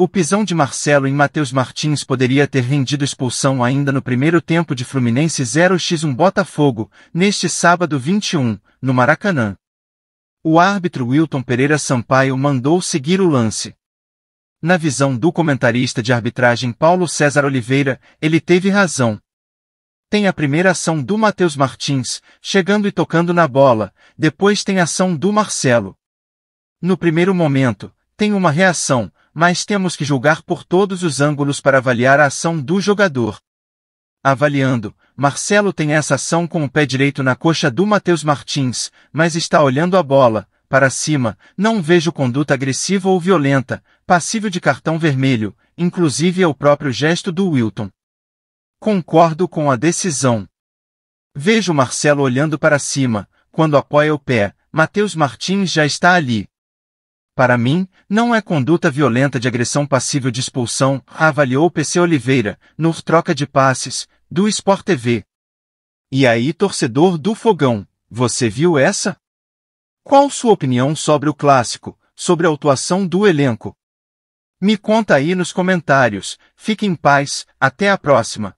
O pisão de Marcelo em Matheus Martins poderia ter rendido expulsão ainda no primeiro tempo de Fluminense 0x1 Botafogo, neste sábado 21, no Maracanã. O árbitro Wilton Pereira Sampaio mandou seguir o lance. Na visão do comentarista de arbitragem Paulo César Oliveira, ele teve razão. Tem a primeira ação do Matheus Martins, chegando e tocando na bola, depois tem a ação do Marcelo. No primeiro momento, tem uma reação, mas temos que julgar por todos os ângulos para avaliar a ação do jogador. Avaliando, Marcelo tem essa ação com o pé direito na coxa do Matheus Martins, mas está olhando a bola, para cima, não vejo conduta agressiva ou violenta, passível de cartão vermelho, inclusive é o próprio gesto do Wilton. Concordo com a decisão. Vejo Marcelo olhando para cima, quando apoia o pé, Matheus Martins já está ali. Para mim, não é conduta violenta de agressão passível de expulsão, avaliou PC Oliveira, no Troca de Passes, do Sport TV. E aí, torcedor do Fogão, você viu essa? Qual sua opinião sobre o clássico, sobre a atuação do elenco? Me conta aí nos comentários. Fique em paz, até a próxima.